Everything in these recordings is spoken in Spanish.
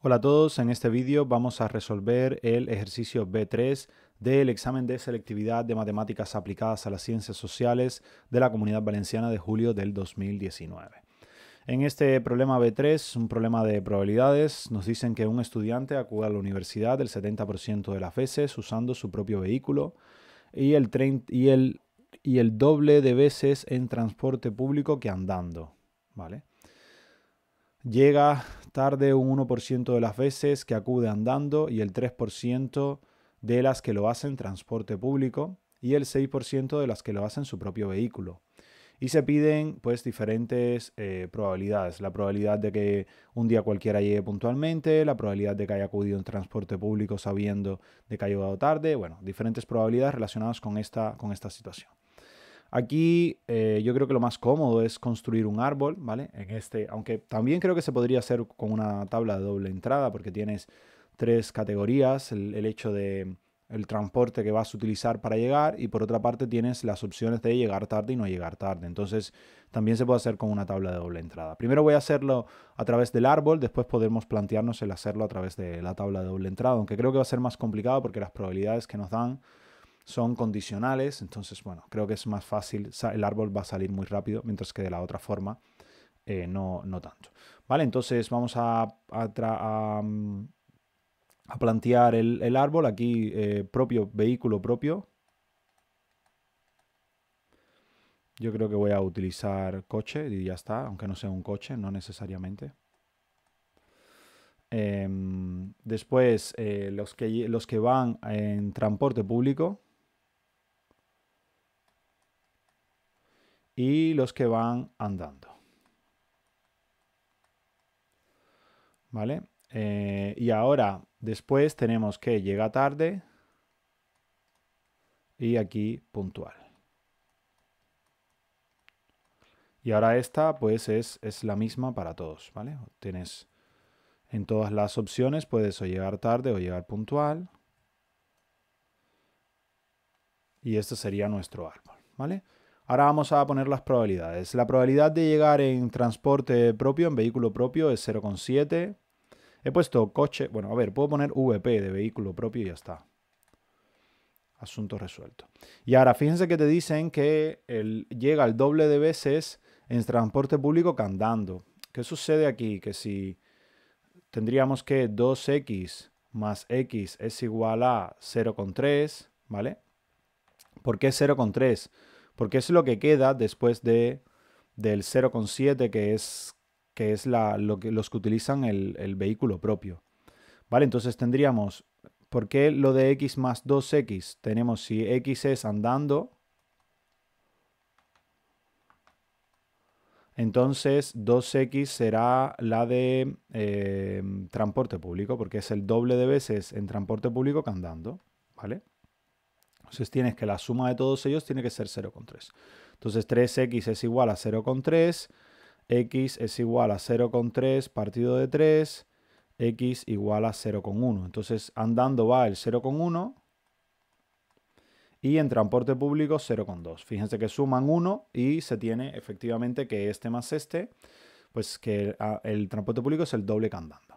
Hola a todos, en este vídeo vamos a resolver el ejercicio B3 del examen de selectividad de matemáticas aplicadas a las ciencias sociales de la Comunidad Valenciana de julio del 2019. En este problema B3, un problema de probabilidades, nos dicen que un estudiante acude a la universidad el 70% de las veces usando su propio vehículo y el, y el doble de veces en transporte público que andando. ¿Vale? Llega tarde un 1% de las veces que acude andando y el 3% de las que lo hacen transporte público y el 6% de las que lo hacen su propio vehículo. Y se piden pues diferentes eh, probabilidades. La probabilidad de que un día cualquiera llegue puntualmente, la probabilidad de que haya acudido en transporte público sabiendo de que ha llegado tarde, bueno, diferentes probabilidades relacionadas con con esta situación. Aquí eh, yo creo que lo más cómodo es construir un árbol, ¿vale? En este, aunque también creo que se podría hacer con una tabla de doble entrada porque tienes tres categorías, el, el hecho de el transporte que vas a utilizar para llegar y por otra parte tienes las opciones de llegar tarde y no llegar tarde. Entonces también se puede hacer con una tabla de doble entrada. Primero voy a hacerlo a través del árbol, después podemos plantearnos el hacerlo a través de la tabla de doble entrada, aunque creo que va a ser más complicado porque las probabilidades que nos dan son condicionales, entonces bueno, creo que es más fácil, el árbol va a salir muy rápido, mientras que de la otra forma eh, no, no, tanto. Vale, entonces vamos a, mm, plantear el, árbol aquí eh, propio, vehículo propio. Yo creo que voy a utilizar coche y ya está, aunque no sea un coche, no necesariamente. Em, después, eh, los, que, los que van en transporte público, y los que van andando. ¿Vale? Eh, y ahora, después tenemos que llega tarde y aquí puntual. Y ahora esta pues es, es la misma para todos, ¿vale? Tienes en todas las opciones, puedes o llegar tarde o llegar puntual. Y este sería nuestro árbol, ¿vale? Ahora vamos a poner las probabilidades. La probabilidad de llegar en transporte propio, en vehículo propio, es 0,7. He puesto coche, bueno, a ver, puedo poner VP de vehículo propio y ya está. Asunto resuelto. Y ahora, fíjense que te dicen que llega el doble de veces en transporte público que andando. ¿Qué sucede aquí? Que si tendríamos que 2x más x es igual a 0,3, ¿vale? ¿Por qué 0,3? porque es lo que queda después de, del 0,7 que es, que es lo que, los que utilizan el, vehículo propio. ¿Vale? Entonces tendríamos, ¿por qué lo de x más 2x? Tenemos si x es andando, entonces 2x será la de eh, transporte público, porque es el doble de veces en transporte público que andando, ¿vale? Entonces tienes que la suma de todos ellos tiene que ser 0,3. Entonces 3x es igual a 0,3, x es igual a 0,3 partido de 3, x igual a 0,1. Entonces andando va el 0,1 y en transporte público 0,2. Fíjense que suman 1 y se tiene efectivamente que este más este, pues que ah, el, transporte público es el doble que andando.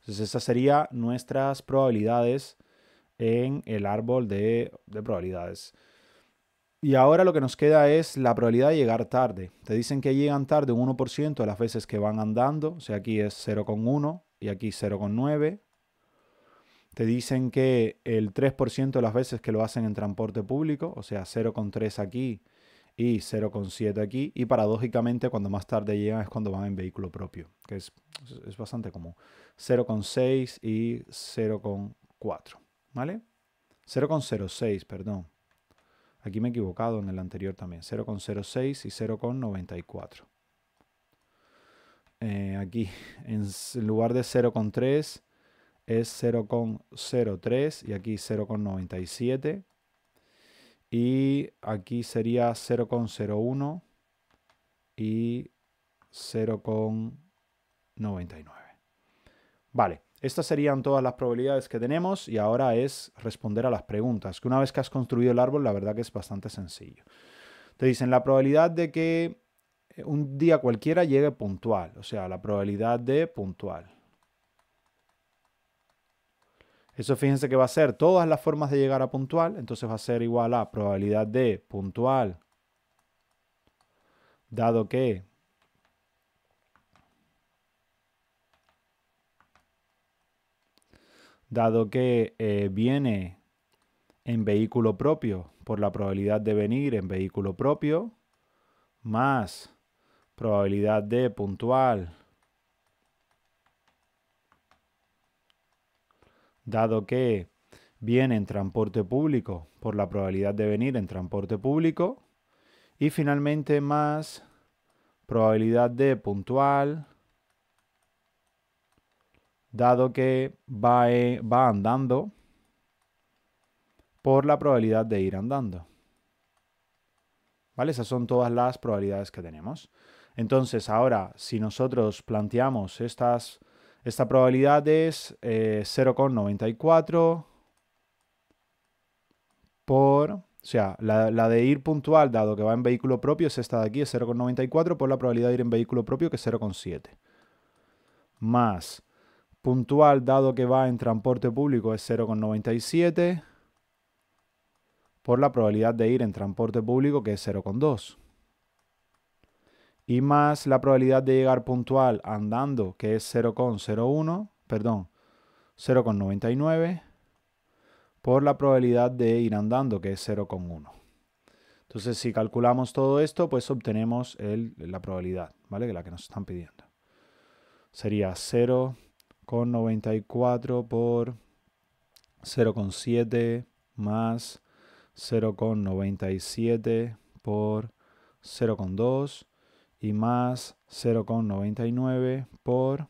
Entonces esas serían nuestras probabilidades en el árbol de, probabilidades. Y ahora lo que nos queda es la probabilidad de llegar tarde. Te dicen que llegan tarde un 1% de las veces que van andando. O sea, aquí es 0,1 y aquí 0,9. Te dicen que el 3% de las veces que lo hacen en transporte público. O sea, 0,3 aquí y 0,7 aquí. Y paradójicamente cuando más tarde llegan es cuando van en vehículo propio. Que es, es bastante común. 0,6 y 0,4. ¿vale? 0,06, perdón. Aquí me he equivocado en el anterior también. 0,06 y 0,94. Eh, aquí, en lugar de 0,3 es 0,03 y aquí 0,97. Y aquí sería 0,01 y 0,99. Vale. Estas serían todas las probabilidades que tenemos y ahora es responder a las preguntas, que una vez que has construido el árbol, la verdad que es bastante sencillo. Te dicen la probabilidad de que eh, un día cualquiera llegue puntual, o sea, la probabilidad de puntual. Eso fíjense que va a ser todas las formas de llegar a puntual, entonces va a ser igual a probabilidad de puntual, dado que dado que eh, viene en vehículo propio por la probabilidad de venir en vehículo propio más probabilidad de puntual dado que viene en transporte público por la probabilidad de venir en transporte público y finalmente más probabilidad de puntual dado que va, eh, va andando por la probabilidad de ir andando. ¿Vale? Esas son todas las probabilidades que tenemos. Entonces, ahora, si nosotros planteamos estas, esta probabilidad es 0,94 eh, por... O sea, la, la, de ir puntual, dado que va en vehículo propio, es esta de aquí, es 0,94 por la probabilidad de ir en vehículo propio, que es 0,7. Más Puntual, dado que va en transporte público, es 0,97 por la probabilidad de ir en transporte público, que es 0,2. Y más la probabilidad de llegar puntual andando, que es 0,01, perdón, 0,99, por la probabilidad de ir andando, que es 0,1. Entonces, si calculamos todo esto, pues obtenemos el, la probabilidad, ¿vale? Que la que nos están pidiendo. Sería 0, 94 por 0,7 más 0,97 por 0,2 y más 0,99 por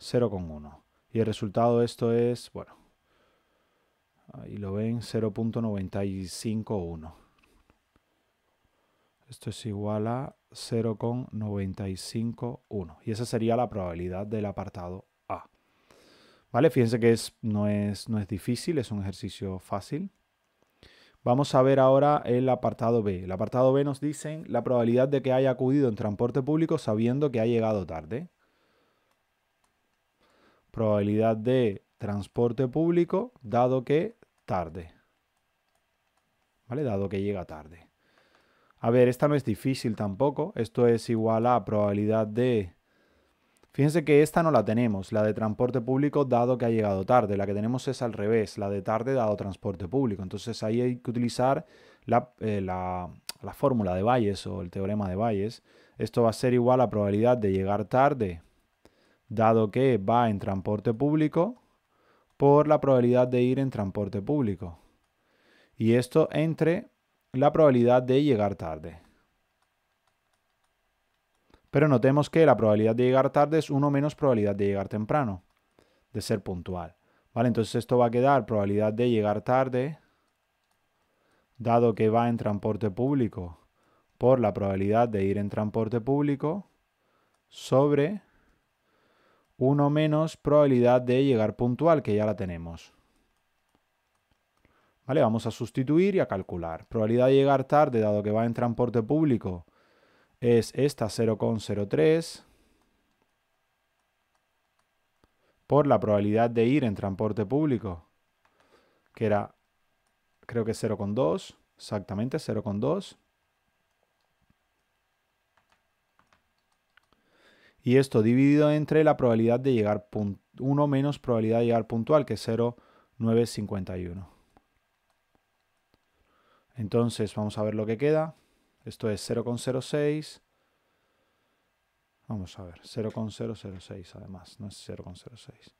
0,1. Y el resultado de esto es, bueno, ahí lo ven, 0.951. Esto es igual a 0,951. Y esa sería la probabilidad del apartado ¿Vale? Fíjense que es, no, es, no es difícil, es un ejercicio fácil. Vamos a ver ahora el apartado B. El apartado B nos dicen la probabilidad de que haya acudido en transporte público sabiendo que ha llegado tarde. Probabilidad de transporte público dado que tarde. ¿Vale? Dado que llega tarde. A ver, esta no es difícil tampoco. Esto es igual a probabilidad de Fíjense que esta no la tenemos, la de transporte público dado que ha llegado tarde. La que tenemos es al revés, la de tarde dado transporte público. Entonces ahí hay que utilizar la, eh, fórmula de Bayes o el teorema de Bayes. Esto va a ser igual a probabilidad de llegar tarde dado que va en transporte público por la probabilidad de ir en transporte público. Y esto entre la probabilidad de llegar tarde pero notemos que la probabilidad de llegar tarde es 1 menos probabilidad de llegar temprano, de ser puntual. ¿Vale? Entonces esto va a quedar probabilidad de llegar tarde, dado que va en transporte público, por la probabilidad de ir en transporte público, sobre 1 menos probabilidad de llegar puntual, que ya la tenemos. ¿Vale? Vamos a sustituir y a calcular. Probabilidad de llegar tarde, dado que va en transporte público, es esta 0,03 por la probabilidad de ir en transporte público, que era creo que 0,2, exactamente 0,2. Y esto dividido entre la probabilidad de llegar 1 menos probabilidad de llegar puntual, que es 0,951. Entonces vamos a ver lo que queda. Esto es 0,06. Vamos a ver, 0,006 además, no es 0,06.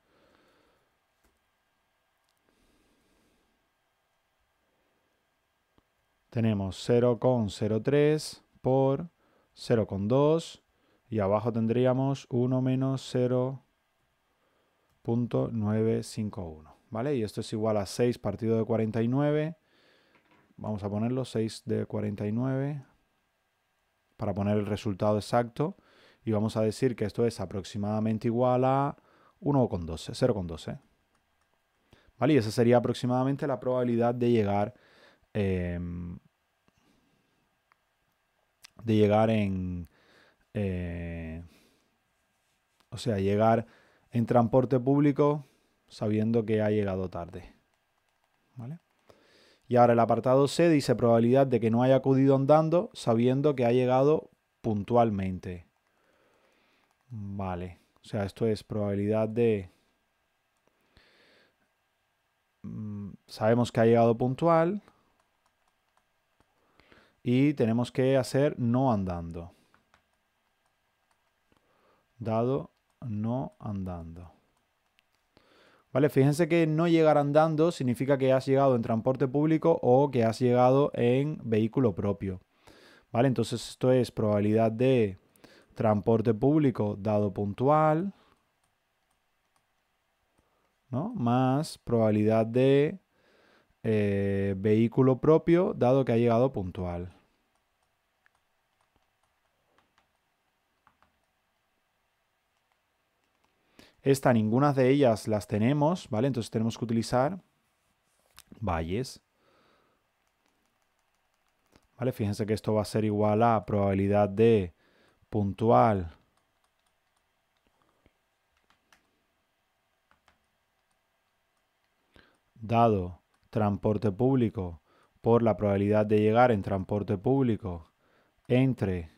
Tenemos 0,03 por 0,2 y abajo tendríamos 1 menos 0.951, ¿vale? Y esto es igual a 6 partido de 49. Vamos a ponerlo, 6 de 49 para poner el resultado exacto y vamos a decir que esto es aproximadamente igual a 1,12, 0,12. ¿Vale? Y esa sería aproximadamente la probabilidad de llegar, em, de llegar en... Eh, o sea, llegar en transporte público sabiendo que ha llegado tarde. ¿Vale? Y ahora el apartado C dice probabilidad de que no haya acudido andando sabiendo que ha llegado puntualmente. Vale, o sea, esto es probabilidad de... Mm, sabemos que ha llegado puntual y tenemos que hacer no andando. Dado no andando. ¿Vale? Fíjense que no llegar andando significa que has llegado en transporte público o que has llegado en vehículo propio. ¿Vale? Entonces esto es probabilidad de transporte público dado puntual, ¿no? Más probabilidad de eh, vehículo propio dado que ha llegado puntual. Esta, ninguna de ellas las tenemos, ¿vale? Entonces tenemos que utilizar valles. ¿Vale? Fíjense que esto va a ser igual a probabilidad de puntual dado transporte público por la probabilidad de llegar en transporte público entre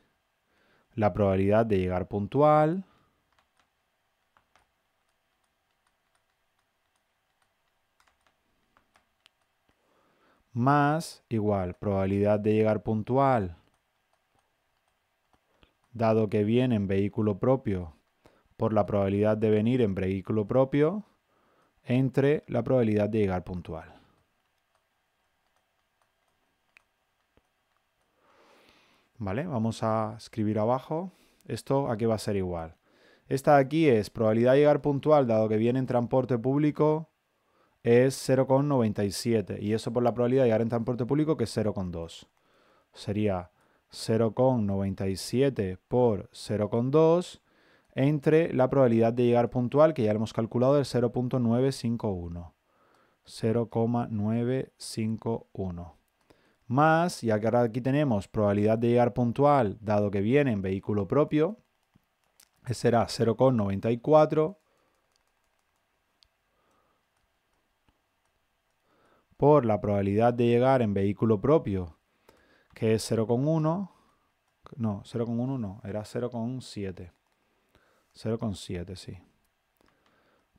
la probabilidad de llegar puntual más igual probabilidad de llegar puntual, dado que viene en vehículo propio, por la probabilidad de venir en vehículo propio, entre la probabilidad de llegar puntual. ¿Vale? Vamos a escribir abajo. ¿Esto aquí va a ser igual? Esta de aquí es probabilidad de llegar puntual, dado que viene en transporte público, es 0,97 y eso por la probabilidad de llegar en transporte público que es 0,2. Sería 0,97 por 0,2 entre la probabilidad de llegar puntual que ya hemos calculado del 0.951. 0,951. Más, ya que ahora aquí tenemos probabilidad de llegar puntual dado que viene en vehículo propio, que será 0,94 por la probabilidad de llegar en vehículo propio, que es 0,1, no, 0,1 no, era 0,7. 0,7, sí.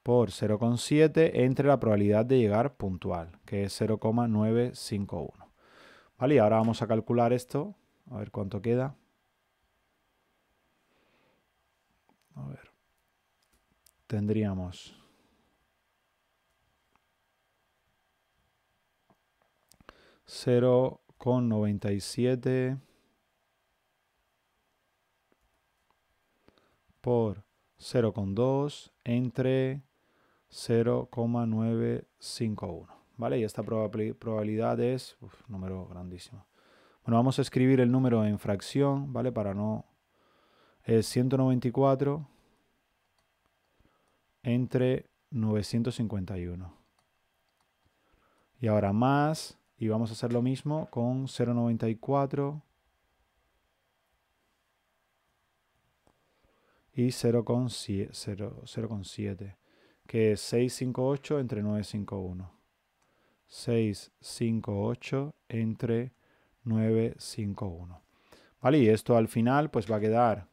Por 0,7 entre la probabilidad de llegar puntual, que es 0,951. Vale, y ahora vamos a calcular esto, a ver cuánto queda. A ver. Tendríamos 0,97 por 0,2 entre 0,951. ¿Vale? Y esta probabilidad es un número grandísimo. Bueno, vamos a escribir el número en fracción, ¿vale? Para no... Es 194 entre 951. Y ahora más y vamos a hacer lo mismo con 0,94 y 0,7, que es 658 entre 951. 658 entre 951. ¿Vale? Y esto al final pues va a quedar,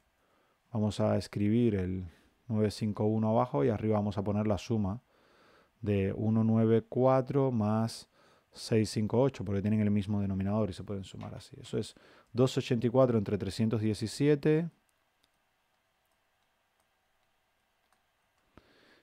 vamos a escribir el 951 abajo y arriba vamos a poner la suma de 194 más 6, 5, 8, porque tienen el mismo denominador y se pueden sumar así. Eso es 284 entre 317.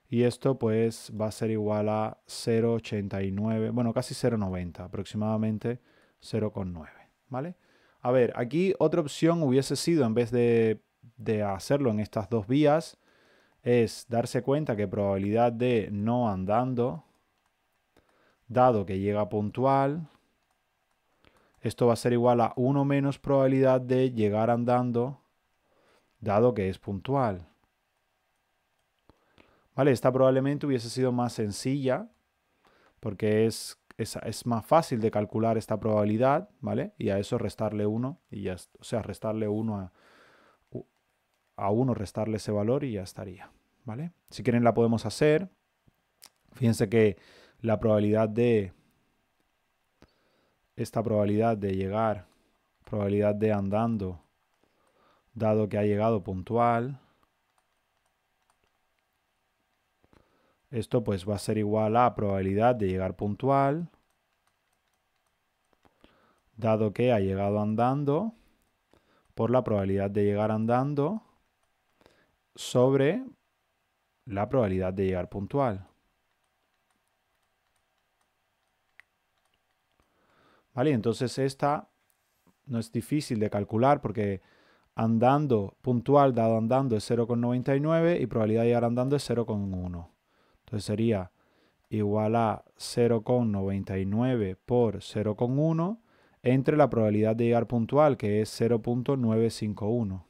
Y esto pues va a ser igual a 0,89, bueno, casi 0,90, aproximadamente 0,9, ¿vale? A ver, aquí otra opción hubiese sido, en vez de, de hacerlo en estas dos vías, es darse cuenta que probabilidad de no andando, dado que llega puntual, esto va a ser igual a 1 menos probabilidad de llegar andando, dado que es puntual. ¿Vale? Esta probablemente hubiese sido más sencilla, porque es, es, es más fácil de calcular esta probabilidad, ¿vale? Y a eso restarle 1, y ya, o sea, restarle 1 a, a 1, restarle ese valor y ya estaría, ¿vale? Si quieren la podemos hacer. Fíjense que la probabilidad de esta probabilidad de llegar, probabilidad de andando, dado que ha llegado puntual. Esto pues va a ser igual a probabilidad de llegar puntual, dado que ha llegado andando, por la probabilidad de llegar andando, sobre la probabilidad de llegar puntual. ¿Vale? Entonces esta no es difícil de calcular porque andando puntual dado andando es 0,99 y probabilidad de llegar andando es 0,1. Entonces sería igual a 0,99 por 0,1 entre la probabilidad de llegar puntual que es 0.951.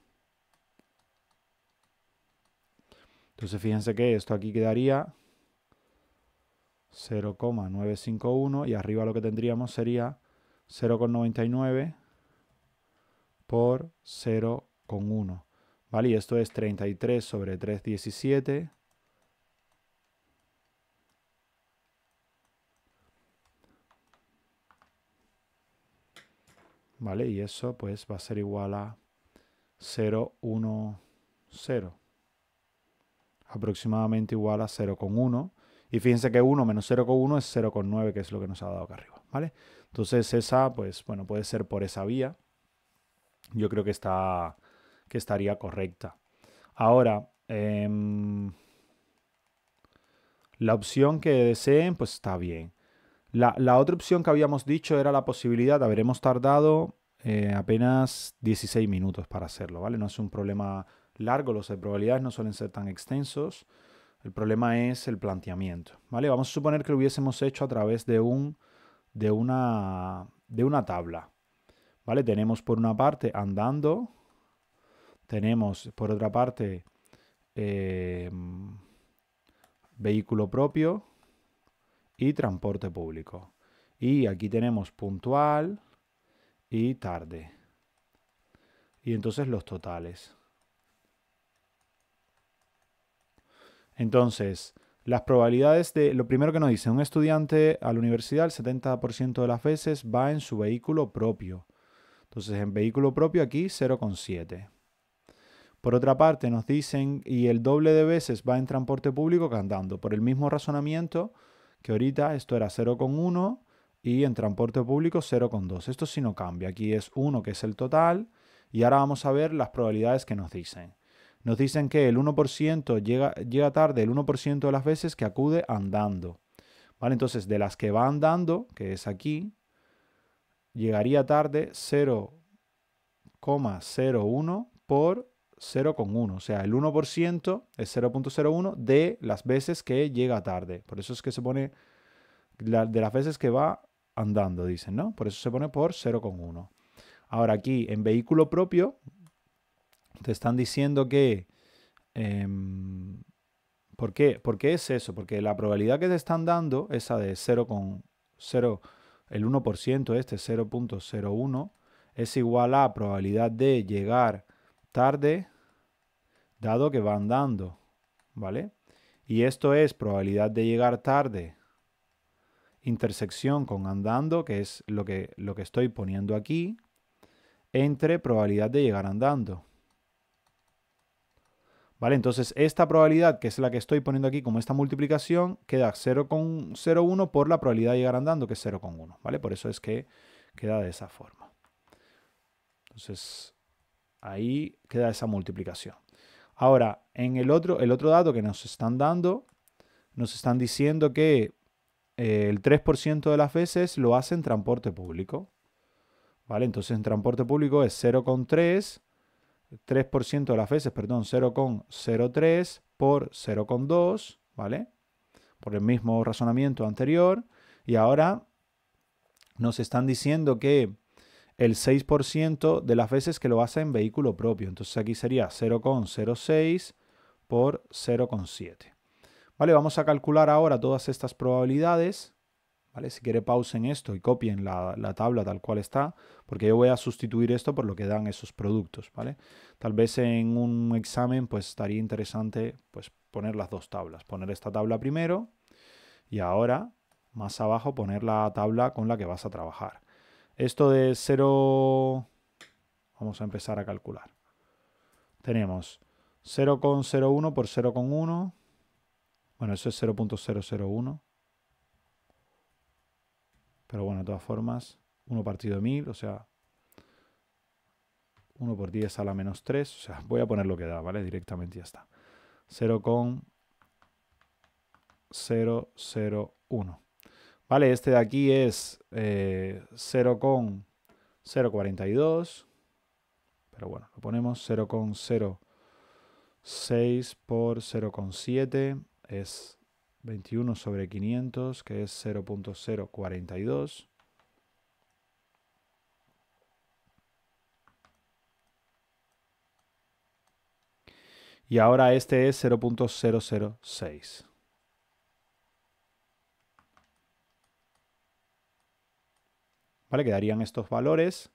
Entonces fíjense que esto aquí quedaría 0,951 y arriba lo que tendríamos sería 0,99 por 0,1. ¿Vale? Y esto es 33 sobre 3,17. ¿Vale? Y eso pues va a ser igual a 0,10. Aproximadamente igual a 0,1. Y fíjense que 1 menos 0,1 es 0,9, que es lo que nos ha dado acá arriba. ¿Vale? Entonces esa, pues bueno, puede ser por esa vía. Yo creo que, está, que estaría correcta. Ahora, em, la opción que deseen, pues está bien. La, otra opción que habíamos dicho era la posibilidad, habremos tardado eh, apenas 16 minutos para hacerlo, ¿vale? No es un problema largo, los de probabilidades no suelen ser tan extensos. El problema es el planteamiento, ¿vale? Vamos a suponer que lo hubiésemos hecho a través de un de una, de una tabla. ¿Vale? Tenemos por una parte andando, tenemos por otra parte em, vehículo propio y transporte público. Y aquí tenemos puntual y tarde. Y entonces los totales. Entonces, las probabilidades de, lo primero que nos dice, un estudiante a la universidad el 70% de las veces va en su vehículo propio. Entonces en vehículo propio aquí 0,7. Por otra parte nos dicen, y el doble de veces va en transporte público cantando. Por el mismo razonamiento que ahorita esto era 0,1 y en transporte público 0,2. Esto sí no cambia, aquí es 1 que es el total y ahora vamos a ver las probabilidades que nos dicen. Nos dicen que el 1% llega, llega tarde el 1% de las veces que acude andando. ¿Vale? Entonces, de las que va andando, que es aquí, llegaría tarde 0,01 por 0,1. O sea, el 1% es 0.01 de las veces que llega tarde. Por eso es que se pone de las veces que va andando, dicen, ¿no? Por eso se pone por 0,1. Ahora aquí, en vehículo propio, te están diciendo que... Em, ¿por, qué? ¿Por qué es eso? Porque la probabilidad que te están dando, esa de 0, el 1%, este 0.01, es igual a probabilidad de llegar tarde, dado que va andando, ¿vale? Y esto es probabilidad de llegar tarde, intersección con andando, que es lo que, lo que estoy poniendo aquí, entre probabilidad de llegar andando. ¿Vale? Entonces esta probabilidad, que es la que estoy poniendo aquí como esta multiplicación, queda 0,01 por la probabilidad de llegar andando, que es 0,1, ¿vale? Por eso es que queda de esa forma. Entonces ahí queda esa multiplicación. Ahora, en el otro, el otro dato que nos están dando, nos están diciendo que eh, el 3% de las veces lo hace en transporte público. ¿Vale? Entonces en transporte público es 0,3 3% de las veces, perdón, 0,03 por 0,2, ¿vale? Por el mismo razonamiento anterior. Y ahora nos están diciendo que el 6% de las veces que lo hace en vehículo propio. Entonces aquí sería 0,06 por 0,7. Vale, vamos a calcular ahora todas estas probabilidades si quiere pausen esto y copien la, tabla tal cual está, porque yo voy a sustituir esto por lo que dan esos productos, ¿vale? Tal vez en un examen pues estaría interesante pues poner las dos tablas, poner esta tabla primero y ahora más abajo poner la tabla con la que vas a trabajar. Esto de 0 vamos a empezar a calcular. Tenemos 0,01 por 0,1 bueno, eso es 0.001. Pero bueno, de todas formas, 1 partido de 1000, o sea, 1 por 10 a la menos 3. O sea, voy a poner lo que da, ¿vale? Directamente ya está. 0,001. Vale, este de aquí es 0,042. Eh, Pero bueno, lo ponemos 0,06 por 0,7 es 21 sobre 500, que es 0.042. Y ahora este es 0.006. ¿Vale? Quedarían estos valores.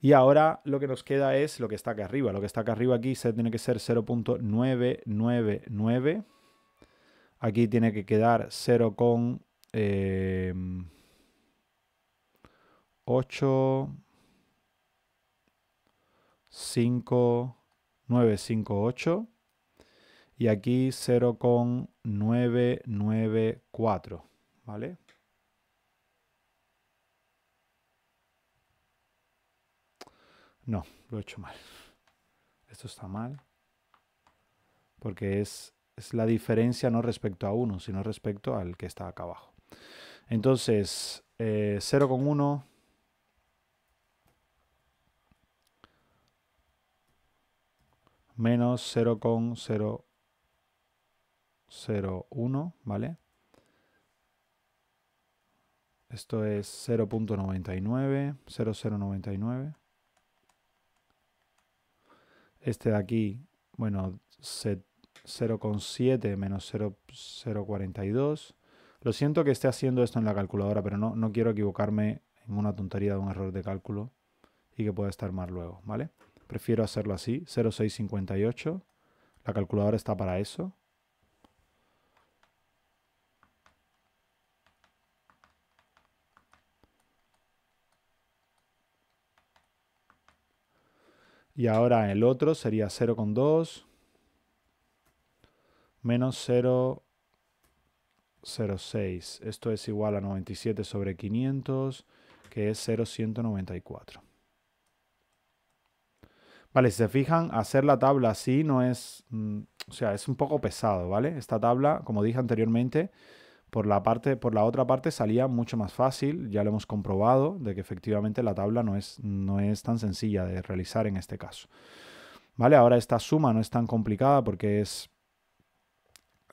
Y ahora lo que nos queda es lo que está acá arriba. Lo que está acá arriba aquí se tiene que ser 0.999. Aquí tiene que quedar 0 con eh, 8, 5, 9, 5, 8. Y aquí 0 con 9, 9, 4. ¿Vale? No, lo he hecho mal. Esto está mal. Porque es es la diferencia no respecto a uno, sino respecto al que está acá abajo. Entonces, eh, 0 con 1. Menos 0,001, ¿vale? Esto es 0.99, 0099. Este de aquí, bueno, se 0,7 menos 0,42. Lo siento que esté haciendo esto en la calculadora, pero no, no quiero equivocarme en una tontería de un error de cálculo y que pueda estar mal luego, ¿vale? Prefiero hacerlo así, 0,658. La calculadora está para eso. Y ahora el otro sería 0,2 menos 0,06. Esto es igual a 97 sobre 500, que es 0,194. Vale, si se fijan, hacer la tabla así no es... Mm, o sea, es un poco pesado, ¿vale? Esta tabla, como dije anteriormente, por la, parte, por la otra parte salía mucho más fácil, ya lo hemos comprobado, de que efectivamente la tabla no es, no es tan sencilla de realizar en este caso. ¿Vale? Ahora esta suma no es tan complicada porque es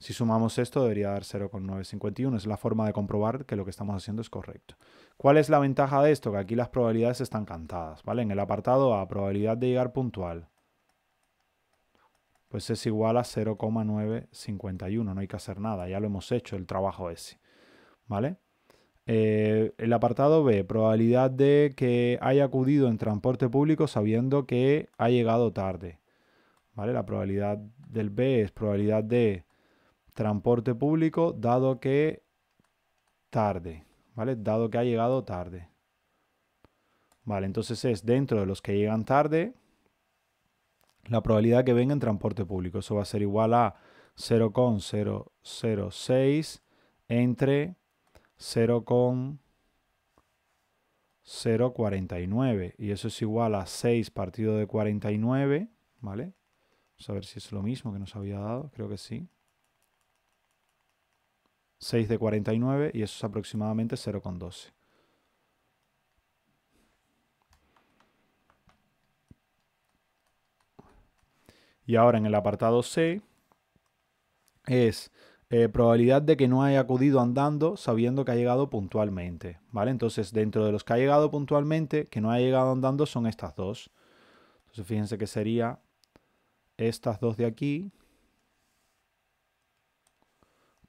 Si sumamos esto, debería dar 0,951. Es la forma de comprobar que lo que estamos haciendo es correcto. ¿Cuál es la ventaja de esto? Que aquí las probabilidades están cantadas, ¿vale? En el apartado A, probabilidad de llegar puntual, pues es igual a 0,951. No hay que hacer nada, ya lo hemos hecho, el trabajo ese, ¿vale? Eh, el apartado B, probabilidad de que haya acudido en transporte público sabiendo que ha llegado tarde, ¿vale? La probabilidad del B es probabilidad de transporte público, dado que tarde, ¿vale? Dado que ha llegado tarde. Vale, entonces es dentro de los que llegan tarde, la probabilidad que venga en transporte público. Eso va a ser igual a 0,006 entre 0,049. Y eso es igual a 6 partido de 49, ¿vale? Vamos a ver si es lo mismo que nos había dado, creo que sí. 6 de 49 y eso es aproximadamente 0,12. Y ahora en el apartado C es eh, probabilidad de que no haya acudido andando sabiendo que ha llegado puntualmente. ¿vale? Entonces, dentro de los que ha llegado puntualmente, que no ha llegado andando son estas dos. Entonces, fíjense que sería estas dos de aquí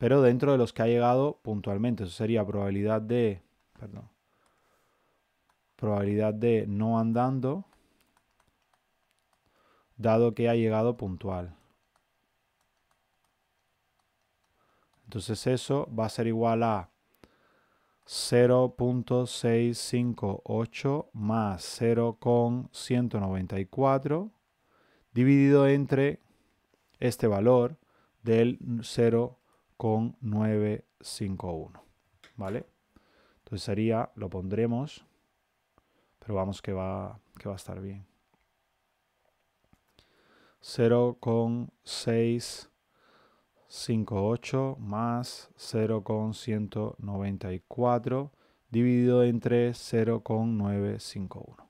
pero dentro de los que ha llegado puntualmente. Eso sería probabilidad de, perdón, probabilidad de no andando, dado que ha llegado puntual. Entonces eso va a ser igual a 0.658 más 0,194 dividido entre este valor del 0 con 951. ¿Vale? Entonces sería, lo pondremos, pero vamos que va, que va a estar bien. 0,658 más 0,194 dividido entre 0,951.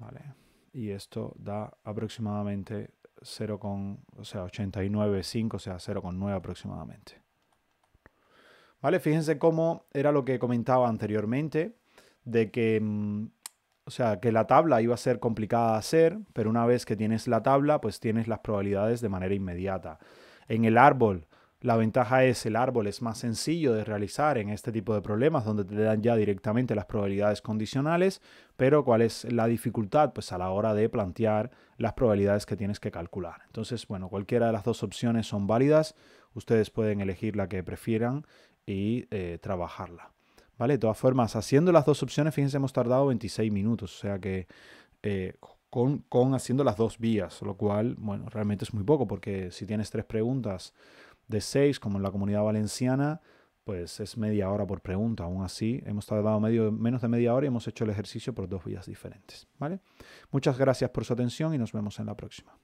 ¿Vale? Y esto da aproximadamente 0, o sea, 89.5, o sea, 0,9 aproximadamente. ¿Vale? Fíjense cómo era lo que comentaba anteriormente, de que, mm, o sea, que la tabla iba a ser complicada de hacer, pero una vez que tienes la tabla, pues tienes las probabilidades de manera inmediata. En el árbol la ventaja es el árbol es más sencillo de realizar en este tipo de problemas donde te dan ya directamente las probabilidades condicionales, pero ¿cuál es la dificultad? Pues a la hora de plantear las probabilidades que tienes que calcular. Entonces, bueno, cualquiera de las dos opciones son válidas, ustedes pueden elegir la que prefieran y eh, trabajarla. ¿Vale? De todas formas, haciendo las dos opciones, fíjense, hemos tardado 26 minutos, o sea que eh, con, con haciendo las dos vías, lo cual, bueno, realmente es muy poco porque si tienes tres preguntas de 6, como en la comunidad valenciana, pues es media hora por pregunta. Aún así, hemos tardado medio, menos de media hora y hemos hecho el ejercicio por dos vías diferentes. ¿vale? Muchas gracias por su atención y nos vemos en la próxima.